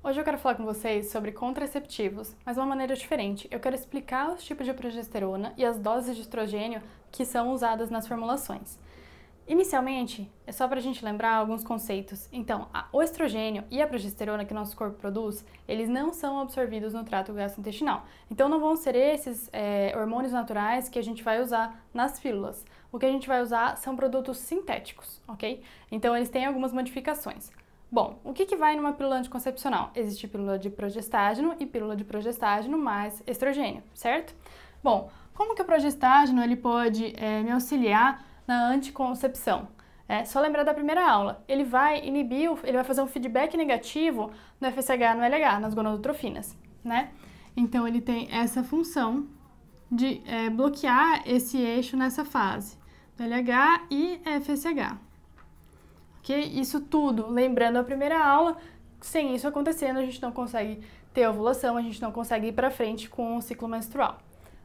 Hoje eu quero falar com vocês sobre contraceptivos, mas de uma maneira diferente. Eu quero explicar os tipos de progesterona e as doses de estrogênio que são usadas nas formulações. Inicialmente, é só para a gente lembrar alguns conceitos. Então, o estrogênio e a progesterona que nosso corpo produz, eles não são absorvidos no trato gastrointestinal. Então, não vão ser esses é, hormônios naturais que a gente vai usar nas pílulas. O que a gente vai usar são produtos sintéticos, ok? Então, eles têm algumas modificações. Bom, o que, que vai numa pílula anticoncepcional? Existe pílula de progestágeno e pílula de progestágeno mais estrogênio, certo? Bom, como que o progestágeno ele pode é, me auxiliar na anticoncepção? É, só lembrar da primeira aula, ele vai inibir, ele vai fazer um feedback negativo no FSH no LH, nas gonadotrofinas, né? Então ele tem essa função de é, bloquear esse eixo nessa fase, do LH e FSH isso tudo, lembrando a primeira aula, sem isso acontecendo, a gente não consegue ter ovulação, a gente não consegue ir para frente com o ciclo menstrual.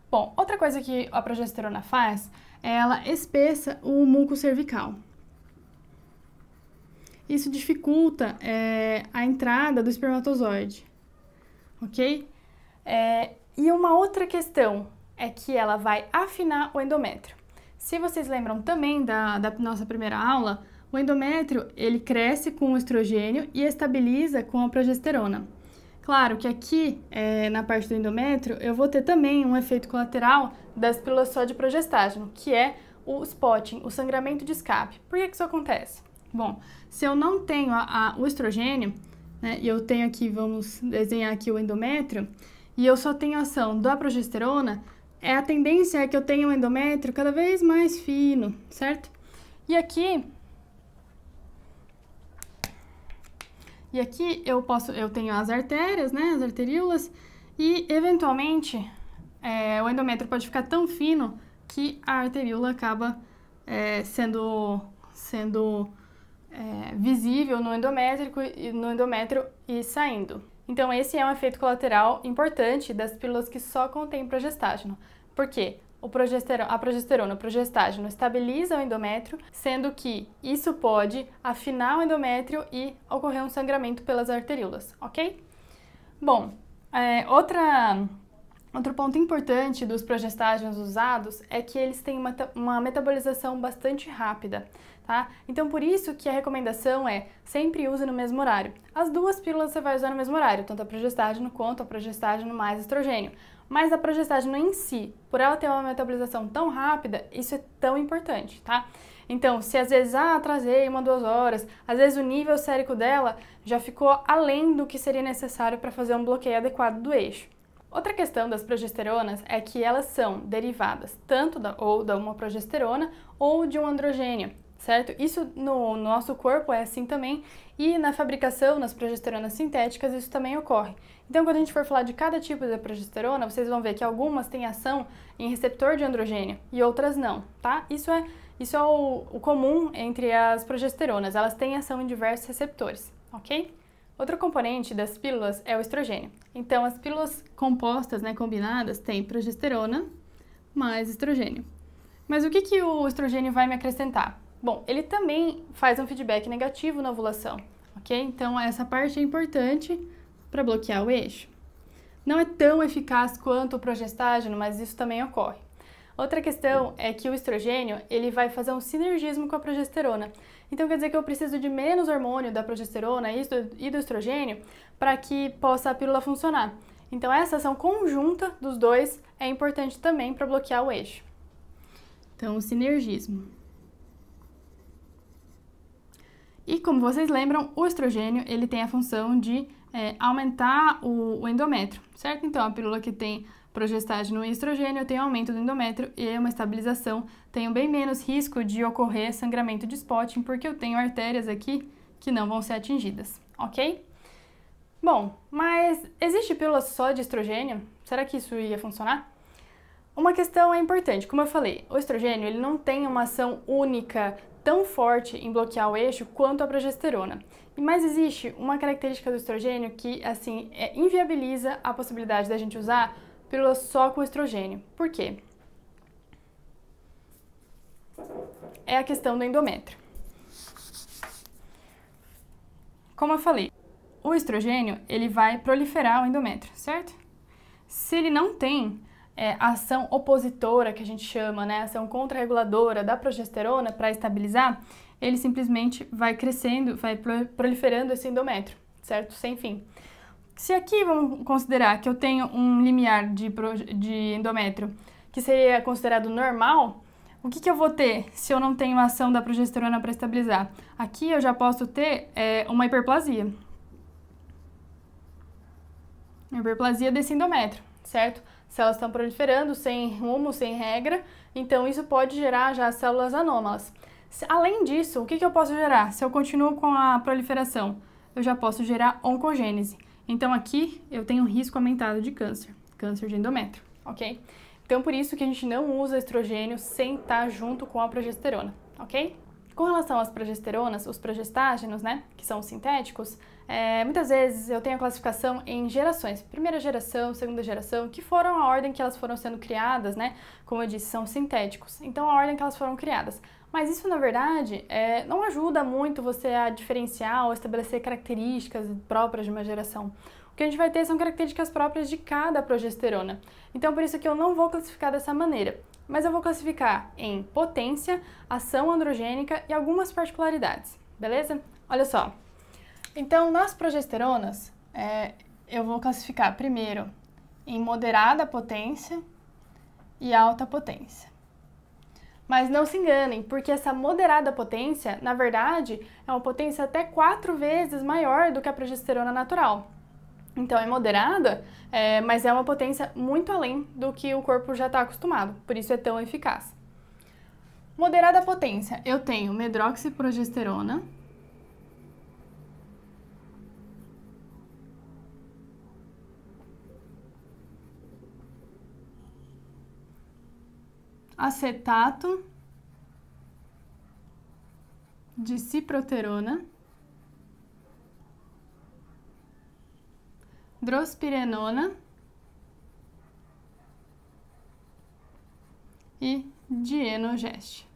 Bom, outra coisa que a progesterona faz é ela espessa o muco cervical. Isso dificulta é, a entrada do espermatozoide, ok? É, e uma outra questão é que ela vai afinar o endométrio. Se vocês lembram também da, da nossa primeira aula, o endométrio, ele cresce com o estrogênio e estabiliza com a progesterona. Claro que aqui, é, na parte do endométrio, eu vou ter também um efeito colateral das pílulas só de progestágeno, que é o spotting, o sangramento de escape. Por que, que isso acontece? Bom, se eu não tenho a, a, o estrogênio, né, e eu tenho aqui, vamos desenhar aqui o endométrio, e eu só tenho ação da progesterona, é a tendência é que eu tenha um endométrio cada vez mais fino, certo? E aqui E aqui eu posso, eu tenho as artérias, né, as arteríolas, e eventualmente é, o endométrio pode ficar tão fino que a arteríola acaba é, sendo, sendo é, visível no endométrio, no endométrio e saindo. Então esse é um efeito colateral importante das pílulas que só contêm progestágeno. Por quê? o progesterona, a progesterona, o progestágeno estabiliza o endométrio, sendo que isso pode afinar o endométrio e ocorrer um sangramento pelas arteríolas, ok? Bom, é, outra Outro ponto importante dos progestágenos usados é que eles têm uma, uma metabolização bastante rápida, tá? Então por isso que a recomendação é sempre use no mesmo horário. As duas pílulas você vai usar no mesmo horário, tanto a progestágeno quanto a progestágeno mais estrogênio. Mas a progestágeno em si, por ela ter uma metabolização tão rápida, isso é tão importante, tá? Então, se às vezes ah, atrasei uma, duas horas, às vezes o nível sérico dela já ficou além do que seria necessário para fazer um bloqueio adequado do eixo. Outra questão das progesteronas é que elas são derivadas tanto da, ou da uma progesterona ou de um androgênio, certo? Isso no, no nosso corpo é assim também e na fabricação, nas progesteronas sintéticas, isso também ocorre. Então, quando a gente for falar de cada tipo de progesterona, vocês vão ver que algumas têm ação em receptor de androgênio e outras não, tá? Isso é, isso é o, o comum entre as progesteronas, elas têm ação em diversos receptores, ok? Outro componente das pílulas é o estrogênio. Então, as pílulas compostas, né, combinadas, têm progesterona mais estrogênio. Mas o que, que o estrogênio vai me acrescentar? Bom, ele também faz um feedback negativo na ovulação, ok? Então, essa parte é importante para bloquear o eixo. Não é tão eficaz quanto o progestágeno, mas isso também ocorre. Outra questão é que o estrogênio ele vai fazer um sinergismo com a progesterona. Então quer dizer que eu preciso de menos hormônio da progesterona e do estrogênio para que possa a pílula funcionar. Então essa ação conjunta dos dois é importante também para bloquear o eixo. Então o sinergismo. E como vocês lembram, o estrogênio ele tem a função de é, aumentar o, o endométrio, certo? Então a pílula que tem progestágeno e estrogênio, eu tenho aumento do endométrio e uma estabilização, tenho bem menos risco de ocorrer sangramento de spotting, porque eu tenho artérias aqui que não vão ser atingidas, ok? Bom, mas existe pílula só de estrogênio? Será que isso ia funcionar? Uma questão é importante, como eu falei, o estrogênio ele não tem uma ação única tão forte em bloquear o eixo quanto a progesterona. Mas existe uma característica do estrogênio que, assim, é, inviabiliza a possibilidade da gente usar pílula só com estrogênio. Por quê? É a questão do endométrio. Como eu falei, o estrogênio ele vai proliferar o endométrio, certo? Se ele não tem é, ação opositora, que a gente chama, né, ação contrarreguladora da progesterona para estabilizar, ele simplesmente vai crescendo, vai proliferando esse endométrio, certo? Sem fim se aqui vamos considerar que eu tenho um limiar de, de endométrio que seria considerado normal, o que, que, eu vou ter se eu não tenho ação da progesterona para estabilizar? Aqui eu já posso ter é, uma hiperplasia. Hiperplasia desse endométrio, certo? Células estão proliferando sem rumo, sem regra, então isso pode gerar já células anômalas. Além disso, o que, que eu posso gerar? Se eu continuo com a proliferação, eu já posso gerar oncogênese. Então aqui eu tenho um risco aumentado de câncer, câncer de endométrio, ok? Então por isso que a gente não usa estrogênio sem estar junto com a progesterona, ok? Com relação às progesteronas, os progestágenos, né, que são sintéticos, é, muitas vezes eu tenho a classificação em gerações, primeira geração, segunda geração, que foram a ordem que elas foram sendo criadas, né? Como eu disse, são sintéticos, então a ordem que elas foram criadas. Mas isso, na verdade, é, não ajuda muito você a diferenciar ou estabelecer características próprias de uma geração. O que a gente vai ter são características próprias de cada progesterona. Então, por isso que eu não vou classificar dessa maneira mas eu vou classificar em potência, ação androgênica e algumas particularidades, beleza? Olha só. Então, nas progesteronas, é, eu vou classificar primeiro em moderada potência e alta potência. Mas não se enganem, porque essa moderada potência, na verdade, é uma potência até quatro vezes maior do que a progesterona natural. Então é moderada, é, mas é uma potência muito além do que o corpo já está acostumado, por isso é tão eficaz. Moderada potência, eu tenho medroxiprogesterona, acetato de ciproterona. drospirenona e dienogeste.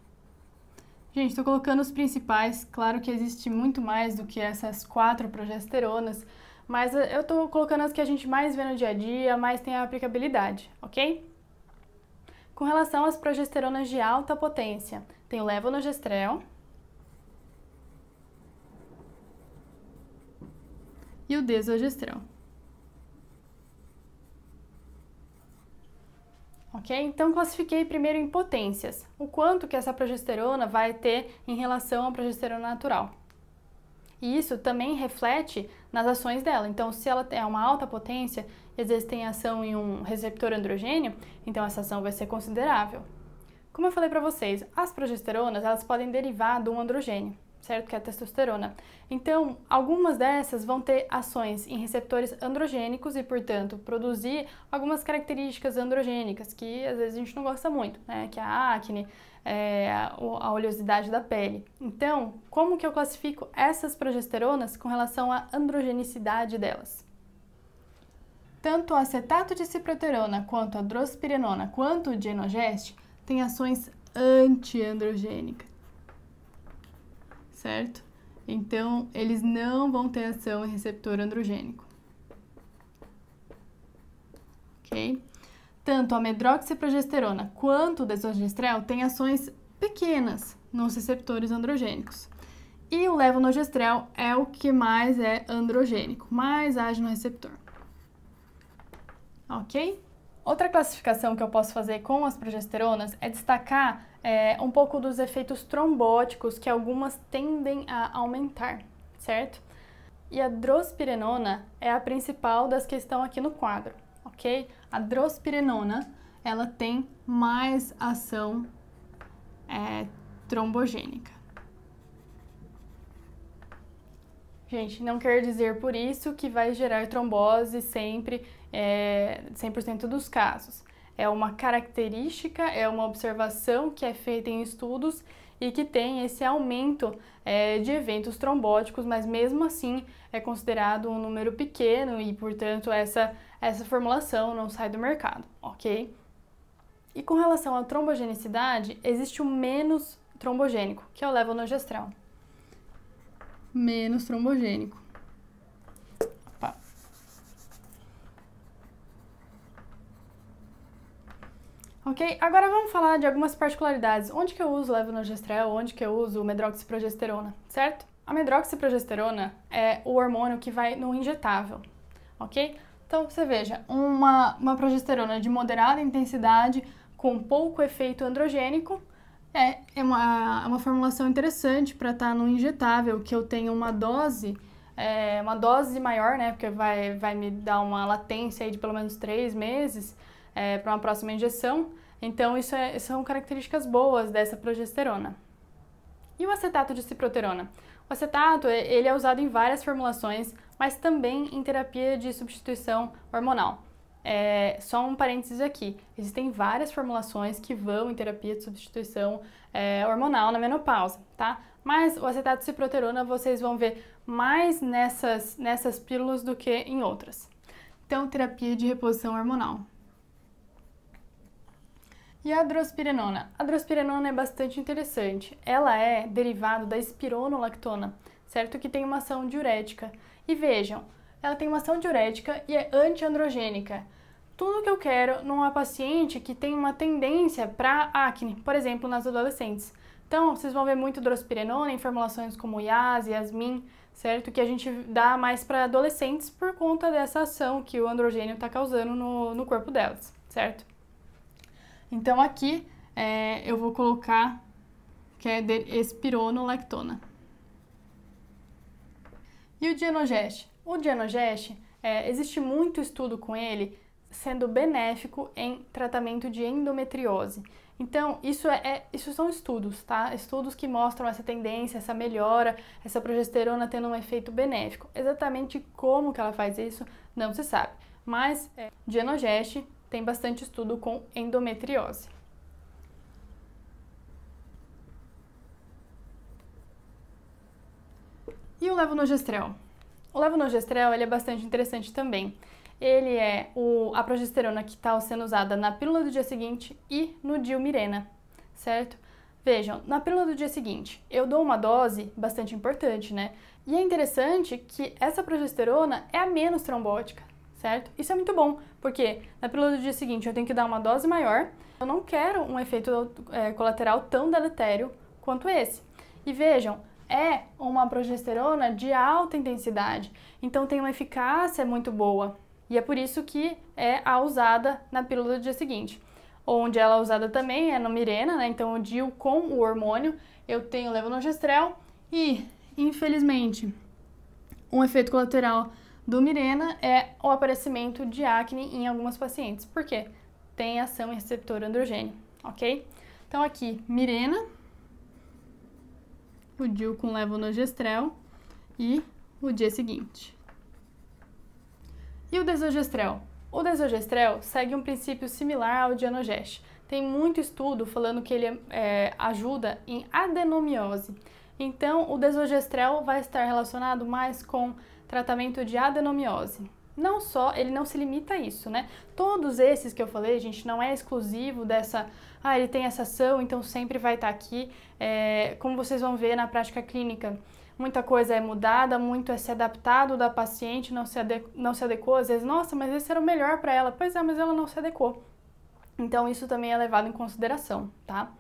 Gente, estou colocando os principais. Claro que existe muito mais do que essas quatro progesteronas, mas eu estou colocando as que a gente mais vê no dia a dia, mais tem a aplicabilidade, ok? Com relação às progesteronas de alta potência, tem o levonorgestrel e o desogestrel. ok? Então classifiquei primeiro em potências, o quanto que essa progesterona vai ter em relação à progesterona natural. E isso também reflete nas ações dela. Então, se ela é uma alta potência e às vezes tem ação em um receptor androgênio, então essa ação vai ser considerável. Como eu falei para vocês, as progesteronas elas podem derivar de um androgênio certo? Que é a testosterona. Então, algumas dessas vão ter ações em receptores androgênicos e, portanto, produzir algumas características androgênicas que às vezes a gente não gosta muito, né? Que é a acne, é, a oleosidade da pele. Então, como que eu classifico essas progesteronas com relação à androgenicidade delas? Tanto o acetato de ciproterona quanto a drospirenona quanto o genogeste têm ações antiandrogênicas certo? Então, eles não vão ter ação em receptor androgênico. Ok? Tanto a medroxiprogesterona quanto o desogestrel têm ações pequenas nos receptores androgênicos. E o levonogestrel é o que mais é androgênico, mais age no receptor. Ok? Outra classificação que eu posso fazer com as progesteronas é destacar é, um pouco dos efeitos trombóticos que algumas tendem a aumentar, certo? E a drospirenona é a principal das que estão aqui no quadro, ok? A drospirenona ela tem mais ação é, trombogênica. Gente, não quer dizer por isso que vai gerar trombose sempre, é, 100% dos casos é uma característica, é uma observação que é feita em estudos e que tem esse aumento é, de eventos trombóticos, mas mesmo assim é considerado um número pequeno e, portanto, essa, essa formulação não sai do mercado, ok? E com relação à trombogenicidade, existe o menos trombogênico, que é o levonorgestrel. Menos trombogênico. Ok? Agora vamos falar de algumas particularidades. Onde que eu uso levonorgestrel, onde que eu uso medroxiprogesterona, certo? A medroxiprogesterona é o hormônio que vai no injetável, ok? Então você veja, uma, uma progesterona de moderada intensidade com pouco efeito androgênico é, é uma, é uma formulação interessante para estar tá no injetável, que eu tenho uma dose é uma dose maior, né? Porque vai, vai me dar uma latência aí de pelo menos três meses é, para uma próxima injeção. Então, isso é, são características boas dessa progesterona. E o acetato de ciproterona? O acetato ele é usado em várias formulações, mas também em terapia de substituição hormonal. É, só um parênteses aqui: existem várias formulações que vão em terapia de substituição é, hormonal na menopausa, tá? Mas o acetato de ciproterona vocês vão ver mais nessas, nessas pílulas do que em outras. Então, terapia de reposição hormonal. E a drospirenona? A drospirenona é bastante interessante. Ela é derivado da espironolactona, certo? Que tem uma ação diurética. E vejam, ela tem uma ação diurética e é antiandrogênica. Tudo que eu quero numa paciente que tem uma tendência para acne, por exemplo, nas adolescentes. Então, vocês vão ver muito drospirenona em formulações como Yas, Yasmin, certo? Que a gente dá mais para adolescentes por conta dessa ação que o androgênio está causando no, no corpo delas, certo? Então aqui é, eu vou colocar que é espironolactona. E o Dienogest? O Dienogest, é, existe muito estudo com ele sendo benéfico em tratamento de endometriose. Então, isso, é, é, isso são estudos, tá? Estudos que mostram essa tendência, essa melhora, essa progesterona tendo um efeito benéfico. Exatamente como que ela faz isso, não se sabe. Mas, é, Dienogest tem bastante estudo com endometriose. E o levonorgestrel? O levonorgestrel ele é bastante interessante também. Ele é o, a progesterona que está sendo usada na pílula do dia seguinte e no Dilmirena, certo? Vejam, na pílula do dia seguinte, eu dou uma dose bastante importante, né? E é interessante que essa progesterona é a menos trombótica, certo? Isso é muito bom, porque na pílula do dia seguinte eu tenho que dar uma dose maior, eu não quero um efeito é, colateral tão deletério quanto esse. E vejam, é uma progesterona de alta intensidade, então tem uma eficácia muito boa. E é por isso que é a usada na pílula do dia seguinte. Onde ela é usada também é no Mirena, né? Então o DIU com o hormônio, eu tenho levonorgestrel e, infelizmente, um efeito colateral do Mirena é o aparecimento de acne em algumas pacientes, porque tem ação em receptor androgênio, ok? Então aqui, Mirena, o DIU com levonorgestrel e o dia seguinte. E o desogestrel? O desogestrel segue um princípio similar ao anogeste. Tem muito estudo falando que ele é, ajuda em adenomiose. Então, o desogestrel vai estar relacionado mais com tratamento de adenomiose. Não só, ele não se limita a isso, né? Todos esses que eu falei, gente, não é exclusivo dessa, ah, ele tem essa ação, então sempre vai estar tá aqui. É, como vocês vão ver na prática clínica, muita coisa é mudada, muito é se adaptado da paciente, não se, não se adequou, às vezes, nossa, mas esse era o melhor para ela. Pois é, mas ela não se adequou. Então, isso também é levado em consideração, tá?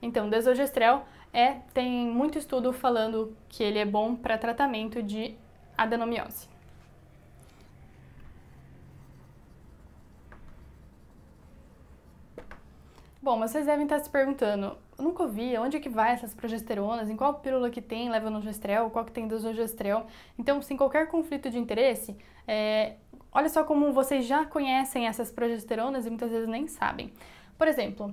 Então, desogestrel é, tem muito estudo falando que ele é bom para tratamento de adenomiose. Bom, vocês devem estar se perguntando, eu nunca ouvi onde é que vai essas progesteronas, em qual pílula que tem levonorgestrel, qual que tem desogestrel. Então, sem qualquer conflito de interesse, é, olha só como vocês já conhecem essas progesteronas e muitas vezes nem sabem. Por exemplo,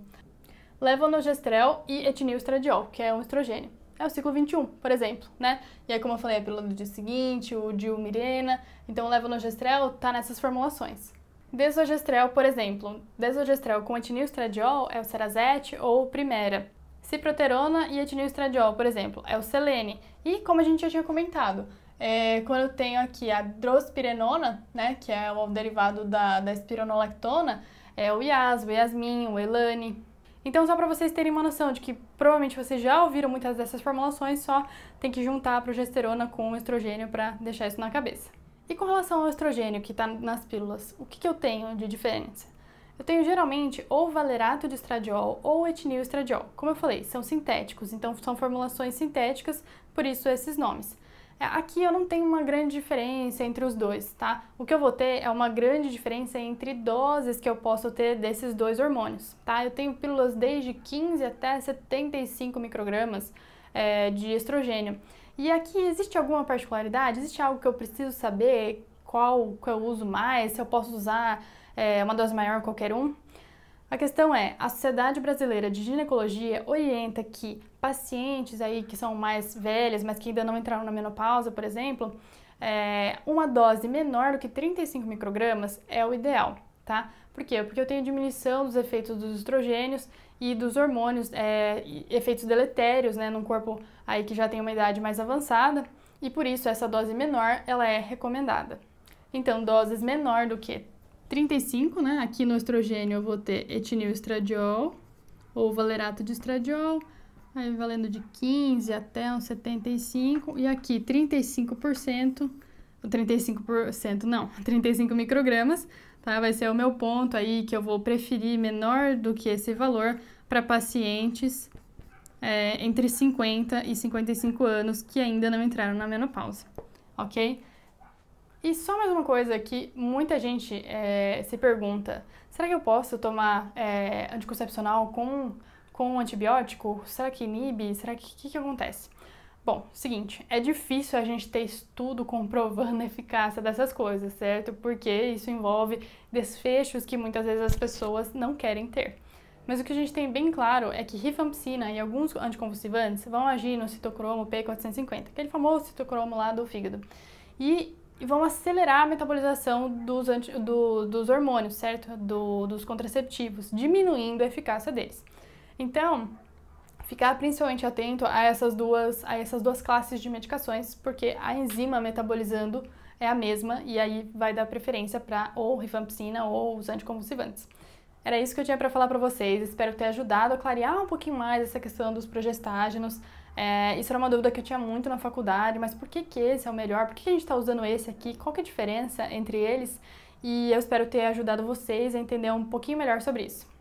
levonorgestrel e etinilestradiol, que é um estrogênio é o ciclo 21, por exemplo, né? E aí, como eu falei, a é pílula do dia seguinte, o Dil-Mirena, então o levonorgestrel tá nessas formulações. Desogestrel, por exemplo, desogestrel com etinilestradiol é o Cerazete ou Primera. Ciproterona e etinilestradiol, por exemplo, é o Selene. E como a gente já tinha comentado, é, quando eu tenho aqui a drospirenona, né, que é o derivado da, da espironolactona, é o Ias, o Yasmin, o Elane, então, só para vocês terem uma noção de que provavelmente vocês já ouviram muitas dessas formulações, só tem que juntar a progesterona com o estrogênio para deixar isso na cabeça. E com relação ao estrogênio que está nas pílulas, o que, que eu tenho de diferença? Eu tenho geralmente ou valerato de estradiol ou etinil estradiol. Como eu falei, são sintéticos, então são formulações sintéticas, por isso esses nomes. É, aqui eu não tenho uma grande diferença entre os dois, tá? O que eu vou ter é uma grande diferença entre doses que eu posso ter desses dois hormônios, tá? Eu tenho pílulas desde 15 até 75 microgramas é, de estrogênio. E aqui existe alguma particularidade? Existe algo que eu preciso saber? Qual que eu uso mais? Se eu posso usar é, uma dose maior qualquer um? A questão é, a Sociedade Brasileira de Ginecologia orienta que pacientes aí que são mais velhas, mas que ainda não entraram na menopausa, por exemplo, é, uma dose menor do que 35 microgramas é o ideal, tá? Por quê? Porque eu tenho diminuição dos efeitos dos estrogênios e dos hormônios, é, efeitos deletérios, né, num corpo aí que já tem uma idade mais avançada, e por isso essa dose menor, ela é recomendada. Então, doses menor do que 35, né, aqui no estrogênio eu vou ter etinilestradiol ou valerato de estradiol, aí valendo de 15 até uns 75, e aqui 35%, 35% não, 35 microgramas, tá? Vai ser o meu ponto aí que eu vou preferir menor do que esse valor para pacientes é, entre 50 e 55 anos que ainda não entraram na menopausa, ok? E só mais uma coisa que muita gente é, se pergunta: será que eu posso tomar é, anticoncepcional com com um antibiótico? Será que inibe? Será que. O que, que acontece? Bom, seguinte, é difícil a gente ter estudo comprovando a eficácia dessas coisas, certo? Porque isso envolve desfechos que muitas vezes as pessoas não querem ter. Mas o que a gente tem bem claro é que rifampicina e alguns anticonvulsivantes vão agir no citocromo P450, aquele famoso citocromo lá do fígado. E vão acelerar a metabolização dos, anti, do, dos hormônios, certo? Do, dos contraceptivos, diminuindo a eficácia deles. Então, ficar principalmente atento a essas duas, a essas duas classes de medicações, porque a enzima metabolizando é a mesma e aí vai dar preferência para ou rifampicina ou os anticonvulsivantes. Era isso que eu tinha para falar para vocês. Espero ter ajudado a clarear um pouquinho mais essa questão dos progestágenos. É, isso era uma dúvida que eu tinha muito na faculdade, mas por que, que esse é o melhor? Por que a gente está usando esse aqui? Qual que é a diferença entre eles? E eu espero ter ajudado vocês a entender um pouquinho melhor sobre isso.